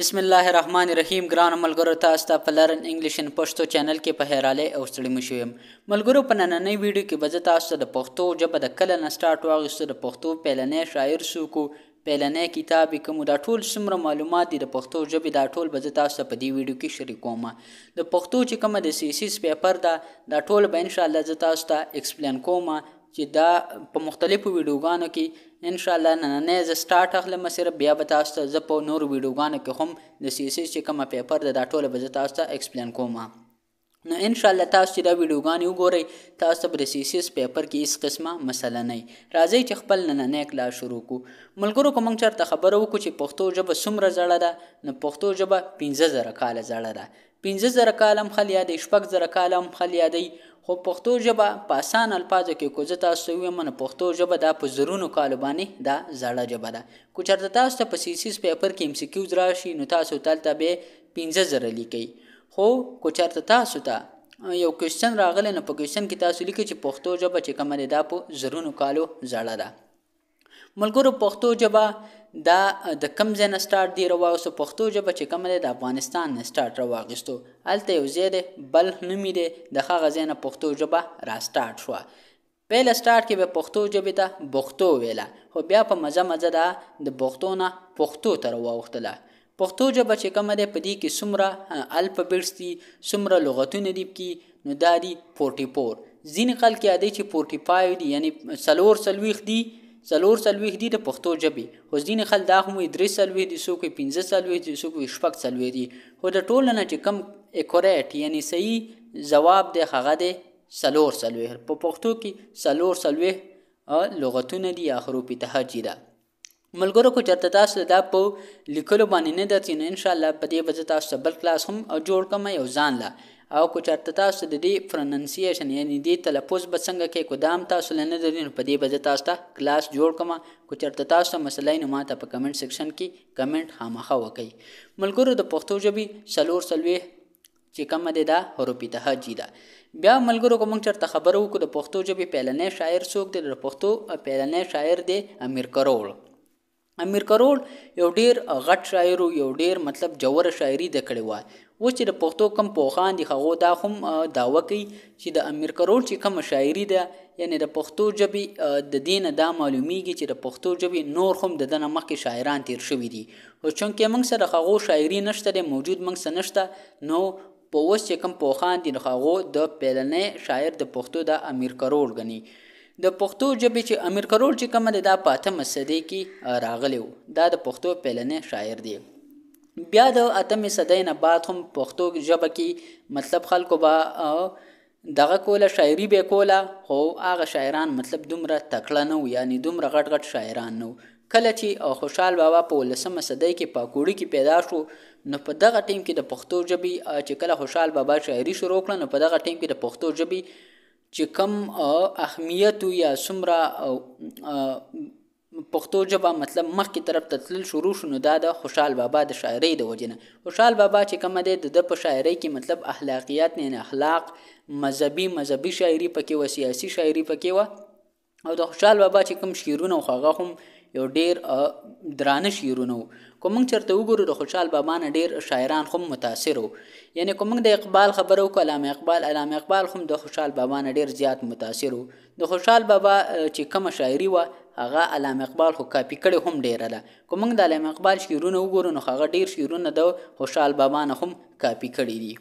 بسم الله الرحمن الرحیم ګران ملګرو تاسو ته په لرن انګلیش ان پښتو چینل کې په هراله او ستړي مشویم ملګرو په نننۍ ویډیو کې به تاسو ته د پښتو ژبه د کله نه سٹارټ واغستو د پښتو پیلنې شاعر سوکو پیلنې کتاب کوم دا ټول څومره معلومات دي د پښتو ژبې دا ټول به تاسو په دې ویډیو کې شریکوم د پښتو چې کوم د سیسیس پیپر دا دا ټول به ان شاء الله تاسو ته اکسپلین کوم چې دا په مختلفو ویډیوګانو کې ان شاء الله نن نه ز سٹارټ اخلم سره بیا به تاسو ته ز په نور ویډیوګانو کې هم د سی سی چې کوم پیپر د ټوله به تاسو ته ایکسپلین کوم نو ان شاء الله تاسو چې دا ویډیوګان یو ګورئ تاسو به سی سی پیپر کې اس قسمه مسله نه راځي چې خپل نن نه کلا شروع کو ملګرو کوم چرته خبرو کو چې پښتو ژبه سمره زړه ده نو پښتو ژبه 15000 کال زړه ده 15000 کالم خل یادې شپږ زره کالم خل یادې خو پښتو ژبه په اسان الفاظو کې کوزه تاسو یې من پښتو ژبه دا په زرونو کالو باندې دا زړه ژبه ده کو چرته تاسو په سیسیس پیپر کې ام سی کیوز راشي نو تاسو تلته به 15000 لیکي خو کو چرته تاسو ته یو کوشن راغلی نو په کوشن کې تاسو لیکي چې پښتو ژبه چې کومه ده په زرونو کالو زړه ده ملګرو پښتو ژبه دا د کم ځای نه سٹارټ دی راوغستو پښتو ژبه چې کوم دی د افغانستان نه سٹارټ راوغستو هلته یو ځای دی بل نومي دی د هغه ځای نه پښتو ژبه را سٹارټ شوه پیل سٹارټ کې به پښتو ژبې ته بختو ویله خو بیا په مزه مزه دا د بختو نه پښتو ته راووختله پښتو ژبه چې کومه ده په دې کې څومره الفابېټس دي څومره لغتونه دي پکې نو دا دي 44 ځینې خلک یادوي چې 45 دي یعنی څلور څلوېښت دي څلور څلوېښت دي د پښتو ژبې خو ځینې خل دا هم وایي درې څلوېښت دي څوک وایي پنځه څلوېښت دي څوک وایي شپږ څلوېښت دي خو د ټولو نه چې کم اکوریټ یعنی صحیح ځواب دی هغه دی څلور څلوېښت په پښتو کې څلور څلوېښت لغتونه دي یا حروف تهجی ده ملګرو کو چرته تاسو دا په لیکلو باندې نه درته ان شاء الله په دې وجه تاسو بل کلاس هم جوړ کمه یو ځان لا او کو چرته تاسو د دې پرننسیشن یعنی د تلفظ به څنګه کې کوم تاسو لنه د دې په دې بځ تاسو ته کلاس جوړ کما کو چرته تاسو مسلې نو ماته په کمنټ سیکشن کې کمنټ خامخا وکړي ملګرو د پښتو ژبې سلور سلوي چې کومه ده دا حروفی ته جی دا بیا ملګرو کوم چرته خبرو کو د پښتو ژبې پیلنې شاعر څوک دی د پښتو پیلنې شاعر دی امیر کروړ امیر کروړ یو ډیر غټ شاعر یو ډیر مطلب جوړه شاعری د کړې و و چې د پښتو کم پوخان دي هغه دا هم داوه کوي چې د امیر کروړ چې کوم شاعري ده یعنی د پښتو ژبې د دینه دا معلومیږي چې د پښتو ژبې نور هم د دنه مخکې شاعران تیر شوي دي او چونکې موږ سره هغه شاعري نشته دی موجود موږ سره نشته نو په اوس چې کوم پوخان دي هغه د پیلنې شاعر د پښتو د امیر کروړ غني د پښتو ژبې چې امیر کروړ چې کوم د پاتمه صدې کې راغلی و دا د پښتو پیلنې شاعر دی بیا د اتمې صدۍ نه بعد هم پښتو ژبه کې مطلب خلکو به دغه کوله شاعری به کوله خو هغه شاعران مطلب دومره تکړه نه وو یعنی دومره غټ غټ شاعران نه وو کله چې خوشحال بابا په ولسمه صدۍ کې پاکوړي کې پیدا شو نو په دغه ټیم کې د پښتو ژبې چې کله خوشحال بابا شاعري شروع کړه نو په دغه ټیم کې د پښتو ژبې چې کم اهمیت یا څومره پښتو ژبه مطلب مخکې طرف ته تلل شروع شو نو دا د خوشحال بابا د شاعرۍ د وجې نه خوشحال بابا چې کومه دی د ده په شاعرۍ کې مطلب اخلاقیات نه اخلاق مذهبي مذهبي شاعري پکې وه سیاسي شاعري پکې وه او د خوشحال بابا چې کوم شعرونه خو هغه هم یو ډیر درانه شعرونه کوم چرته وګورو د خوشحال بابا نه ډیر شاعران خو متاثر وو یعنی کوم د اقبال خبرو کلام اقبال علامه اقبال خو د خوشحال بابا نه ډیر زیات متاثر وو د خوشحال بابا چې کوم شاعري و هغه علامه اقبال خو کاپی کړي هم ډیره ده کوم د علامه اقبال شعرونه وګورو نو هغه ډیر شعرونه د خوشحال بابا نه هم کاپی کړي دي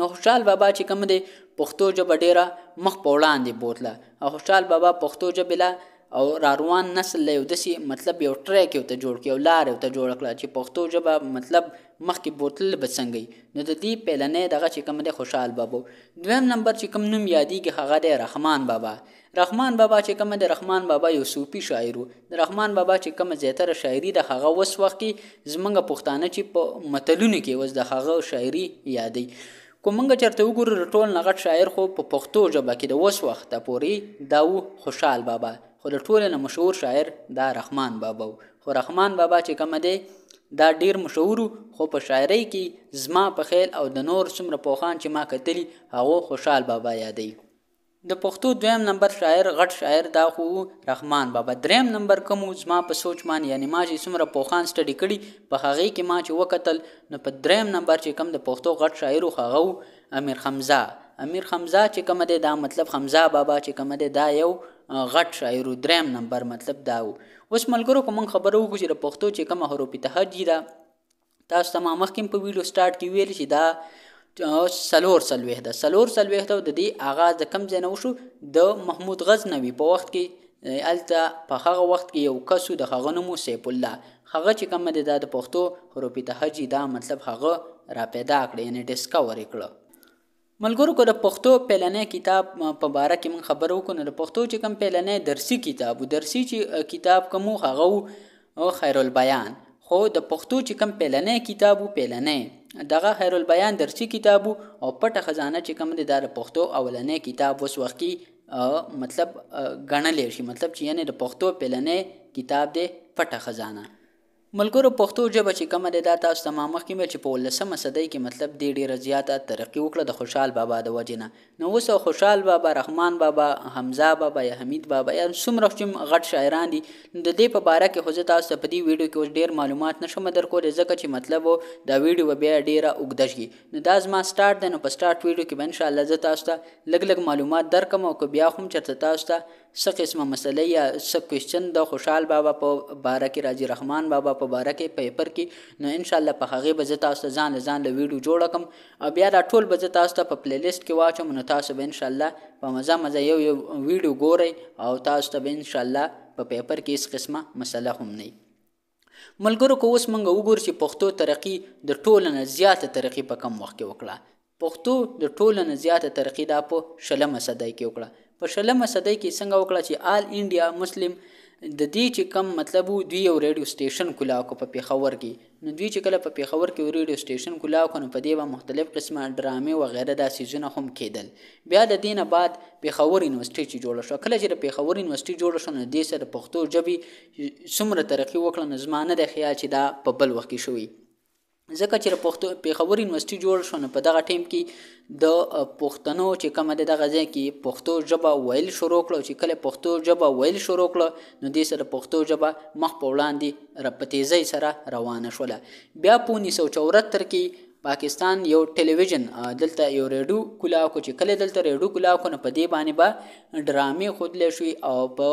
نو خوشحال بابا چې کوم دی پښتو ژبه ډیره مخ په وړاندې بوتله او خوشحال بابا پښتو ژبه لا او را روان نسل یو دسی مطلب یو ټریک یو ته جوړ کړي او لار یو ته جوړ کړه چې پښتو ژبه مطلب مخکې بوتل به څنګه نو د دې پیلنې دغه چې کوم دی خوشحال بابو دویم نمبر چې کوم نوم یادېږي هغه دی رحمان بابا رحمان بابا چې کوم د رحمان بابا یو صوفي شاعر وو د رحمان بابا چې کوم زیاتره شاعري د هغه وس وخت کې زمونږ پښتانه چې په متلونو کې وس د هغه شاعري یادې کومنګ چرته وګورو ټول نغټ شاعر خو په پښتو ژبه کې د وس وخت پوري دا و خوشحال بابا خو د ټول نه مشهور شاعر دا رحمان بابا خو رحمان بابا چې کوم دی دا ډیر مشهور خو په شاعرۍ کې زما په خیال او د نور څومره پوخان چې ما کتلی هغه خوشحال بابا یادې د پښتو دویم نمبر شاعر غټ شاعر دا خو رحمان بابا دریم نمبر کوم زما په سوچ مان یعنی ما چې څومره پوخان سټډي کړي په هغه کې ما چې وکتل نو په دریم نمبر چې کم د پښتو غټ شاعر خو امیر حمزه امیر حمزه چې کوم دی دا مطلب حمزه بابا چې کوم دی دا یو غټ شاعر دریم نمبر مطلب دا و اوس ملګرو کوم خبرو وګورئ د پښتو چې کوم حروف ته حجیره تاسو تمام مخکې په ویډیو سٹارټ کې ویل چې دا سلور سلويخ ده سلور سلويخ ده د دې آغاز د کم ځای نه وشو د محمود غزنوي په وخت کې الته په هغه وخت کې یو کسو د هغه نوم سیف الله هغه چې کوم د د پښتو حروف تهجی دا مطلب هغه را پیدا کړ یعنی ډیسکور کړ ملګرو کو د پښتو پیلنې کتاب په باره کې من خبرو کو نه د پښتو چې کوم پیلنې درسي کتاب او درسي چې کتاب کوم هغه او خیر البیان خو د پښتو چې کوم پیلنې کتاب او پیلنې دغه خیر البیان درسی کتابو او پټه خزانه چې کوم دی د پښتو اولنې کتاب وس وخت کې مطلب غنلې شي مطلب چې یعنی د پښتو پلنې کتاب دی پټه خزانه ملګرو پښتو ژبه چې کومه ده دا تاسو ته مخکې مې چې په ولسمه صدۍ کې مطلب دې ډیره زیاته ترقی وکړه د خوشحال بابا د وجې نه نو اوس خوشحال بابا رحمان بابا حمزه بابا یا حمید بابا یا څومره چې غټ شاعران دي د دې په باره کې خو زه تاسو ته په دې ویډیو کې اوس ډیر معلومات نشم درکولی ځکه چې مطلب دا ویډیو به بیا ډیره اوږده شي نو دا زما سټارټ دی نو په سټارټ ویډیو کې به انشاءالله زه تاسو ته لږ لږ معلومات درکړم او که بیا خو هم چېرته تاسو ته څه قسمه مسلې یا څه کوېشن د خوشحال بابا په باره کې راجی رحمان بابا په باره کې پیپر کې نو ان شاء الله په هغه به تاسو ته ځان ځان له ویډیو جوړ کم او بیا دا ټول به تاسو ته په پلی لیست کې واچوم نو تاسو به ان شاء الله په مزه مزه یو یو ویډیو ګورئ او تاسو ته به ان شاء الله په پیپر کې هیڅ قسمه مسله هم نه ملګرو کو اوس منګه وګور چې پښتو ترقی د ټولنه زیاته ترقی په کم وخت کې وکړه پښتو د ټولنه زیاته ترقی دا په شلمه صدای کې وکړه په شلمه صدۍ کې څنګه وکړه چې آل انډیا مسلم د دې چې کم مطلب دوی یو ریډیو سټیشن کلا کو په پیښور کې نو دوی چې کله په پیښور کې ریډیو سټیشن کلا کو نو په دې و مختلف قسمه ډرامې و غیره د سیزونه هم کېدل بیا د دینه بعد پیښور یونیورسيټي چې جوړ شو کله چې د پیښور یونیورسيټي جوړ شو نو د دې سره پښتو ژبه څومره ترقی وکړه نظمانه د خیال چې دا په بل وخت کې شوی ځکه چې پښتو پیښور یونیورسيټي جوړ شو په دغه ټیم کې د پښتنو چې کومه د غزې کې پښتو ژبه ویل شروع کړو چې کله پښتو ژبه ویل شروع کړو نو د سره پښتو ژبه مخ په وړاندې رپتیزي سره روانه شوله بیا په 1974 کې پاکستان یو ټلویزیون دلته یو ریډیو کلاو کو چې کله دلته ریډیو کلاو کو نه په دې باندې به با ډرامې خودلې شوې او په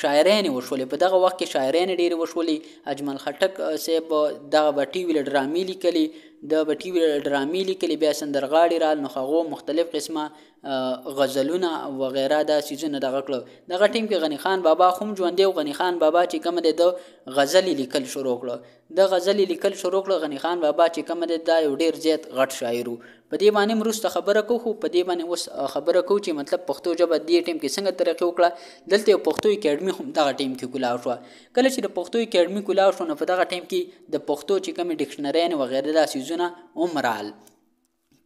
شاعرانې وشولې په دغه وخت کې شاعرانې ډېرې وشولې اجمل خټک صاحب دغه بټي ویل ډرامې لیکلې د بټي ډرامې لیکلي بیا سندرغاړي را نو خغو مختلف قسمه غزلونه و غیره د سیزونه دغه کړو دغه ټیم کې غنی خان بابا خوم ژوند دی غنی خان بابا چې کوم دی د غزل لیکل شروع کړو د غزل لیکل شروع کړو غنی خان بابا چې کوم دی دا یو ډیر زیات غټ شاعر وو په دې باندې مرسته خبره کو خو په دې باندې اوس خبره کو چې مطلب پښتو ژبه دې ټیم کې څنګه ترقی وکړه دلته پښتو اکیډمي هم دغه ټیم کې کولاو شو کله چې د پښتو اکیډمي کولاو شو نو په دغه ټیم کې د پښتو چې کوم ډکشنری نه وغیرہ داسې لفظونه هم رال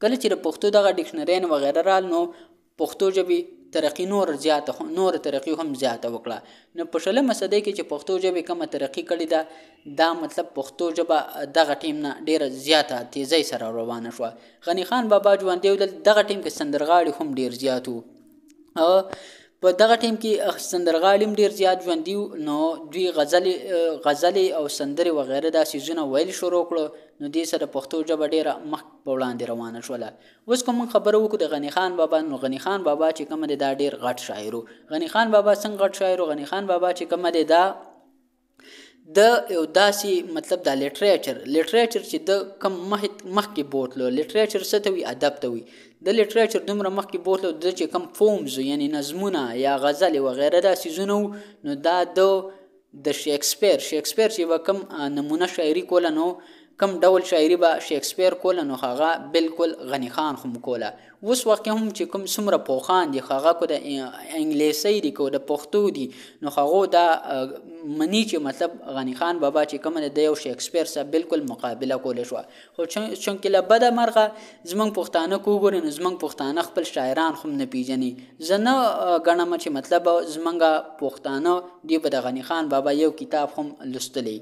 کله چې د پښتو دغه ډکشنرین وغیره رال نو پښتو ژبې ترقی نور زیاته نور ترقی هم زیاته وکړه نو په شلمه صدۍ کې چې پښتو ژبې کومه ترقی کړې ده دا مطلب پښتو ژبه دغه ټیم نه ډیره زیاته تیزی سره روانه شوه غنی خان بابا ژوندی دغه ټیم کې سندرغاړي هم ډیر زیات وو په دغه ټیم کې سندرغالم ډیر زیات ژوندی نو دوی غزل غزل او سندري و غیره د سیزونه ویل شروع کړو نو دې سره پښتو ژبه ډیره مخ په وړاندې روانه شوله اوس کوم خبرو وکړو د غنی خان بابا نو غنی خان بابا چې کوم دا ډیر غټ شاعر غنی خان بابا څنګه غټ شاعر غنی خان بابا چې کوم دا د یو داسې مطلب دا لټریچر لټریچر چې د کم مخ مخ کې بوتلو لټریچر څه ته وي ادب ته وي د لټریچر دومره مخکې بوتلو د چې کم فومز یعنی نظمونه یا غزل و غیره دا سيزونه نو دا د د شیکسپیر شیکسپیر چې وکم نمونه شاعری کوله نو کم ډول شاعری به شیکسپیر کوله نو هغه بالکل غنی خان هم کوله اوس وخت هم چې کوم څومره پوخان دي هغه کو د انګلیسي دي کو د پښتو دي نو هغه دا منی چې مطلب غنی خان بابا چې کوم د یو شیکسپیر سره بالکل مقابله کوله شو خو چونکې له بده مرغه زمنګ پښتانه کوګور نو زمنګ پښتانه خپل شاعران هم نه پیژني زنه غنم چې مطلب زمنګ پښتانه دی په د غنی خان بابا یو کتاب هم لستلی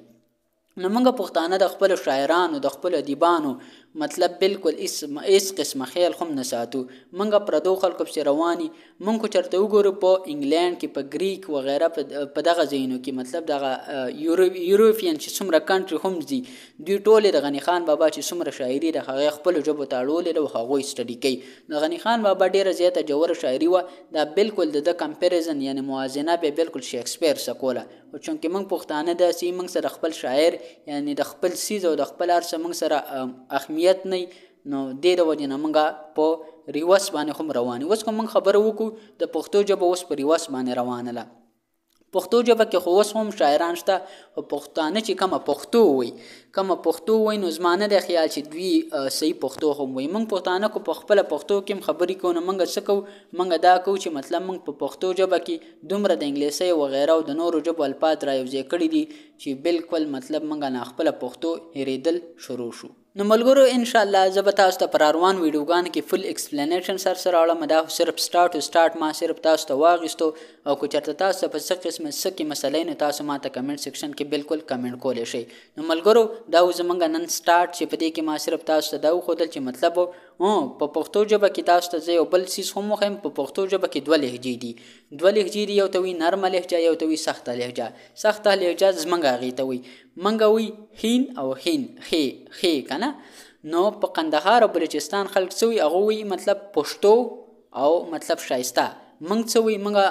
نو موږ پښتانه د خپل شاعرانو د خپل ادیبانو مطلب بالکل اس اس قسم خیال هم نه ساتو منګه پر دو خلکو په رواني مونږ چرته وګورو په انګلند کې په گریک و غیره په دغه زینو کې مطلب دغه یوروپین چې څومره کانټری هم دي دوی ټول د غنی خان بابا چې څومره شاعري د هغه خپل جبو تاړولې او هغه سټډي کوي د غنی خان بابا ډیره زیاته جوړه شاعري و دا بالکل د کمپیریزن یعنی موازنه به بالکل شیکسپیر سره کوله او چونکه موږ پښتانه داسې موږ سره خپل شاعر یعنی د خپل سیز او د خپل ارسه موږ سره اخمی نیت نه نو د دې د وجه نه مونږه په ریوس باندې هم روان اوس کوم خبره وکړو د پښتو ژبه اوس په ریوس باندې روانه ده پښتو ژبه کې خو اوس هم شاعران شته او پښتانه چې کومه پښتو وي کومه پښتو وي نو زمانه د خیال چې دوی صحیح پښتو هم وي موږ پښتانه کو په خپل پښتو کې خبرې کوو موږ څه کوو موږ دا کوو چې مطلب موږ په پښتو ژبه کې دومره د انګلیسي او غیره او د نورو ژبو الفاظ راوځي کړی دي چې بالکل مطلب موږ نه خپل پښتو هېریدل شروع شو نو ملګرو ان شاء الله زه به تاسو ته پر روان ویډیوګان کې فل ایکسپلینیشن سر سره اړم دا صرف سٹارټ او سٹارټ ما صرف تاسو ته واغستو او کو چرته تاسو په څه قسم څه کې مسلې نه تاسو ما ته کمنټ سیکشن کې بالکل کمنټ کولای شئ نو ملګرو دا زمونږ نن سٹارټ چې په دې کې ما صرف تاسو ته دا خو دل چې مطلب په پښتو ژبه کې تاسو ته یو بل سیس هم مخم په پښتو ژبه کې دوه لهجې دي دوه لهجې دي یو توي نرمه لهجه یو توي سخته لهجه سخته لهجه زمنګ غي توي منګه وي هین او هین خې خې کنه نو په قندهار او بلوچستان خلک سوي هغه وي مطلب پښتو او مطلب شایسته منګ سوي منګه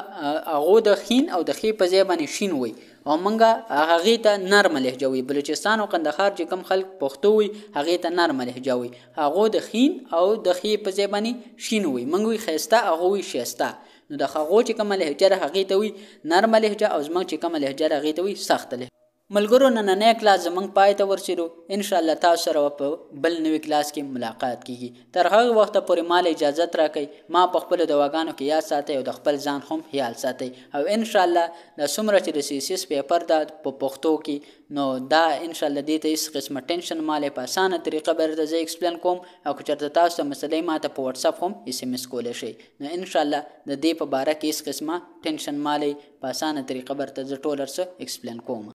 هغه د خین او د خې په ځای باندې شین وي او مونږه هغه ته نرم لهجه وي بلوچستان او قندخار چې کم خلک پښتو وي هغه ته نرم لهجه وي هغه د خین او د خی په ځبانی شین وي مونږ وي خيستا هغه وي شيستا نو د هغه چې کوم لهجه هغه ته وي نرم لهجه او زمونږ چې کوم لهجه هغه ته وي سخت لهجه ملګرو نننۍ کلاس زمونږ پای ته ورسېدو انشاءالله تاسو سره په بل نوي کلاس کې ملاقات کیږي تر هغه وخته پورې مال اجازت راکړئ ما په خپلو دواګانو کې یاد ساتئ او د خپل ځان هم خیال ساتئ او انشاءالله دا څومره چې د سیسیس پیپر ده په پښتو کې نو دا انشاءالله دې ته هېڅ قسمه ټینشن مالې په اسانه طریقه به درته زه اکسپلین کوم او که چېرته تاسو ته مسلې ما ته په وټساپ هم ایس ایم ایس کولی شئ نو انشاءالله د دې په باره کې هېڅ قسمه ټینشن مالې په اسانه طریقه به درته زه ټول هر څه اکسپلین کوم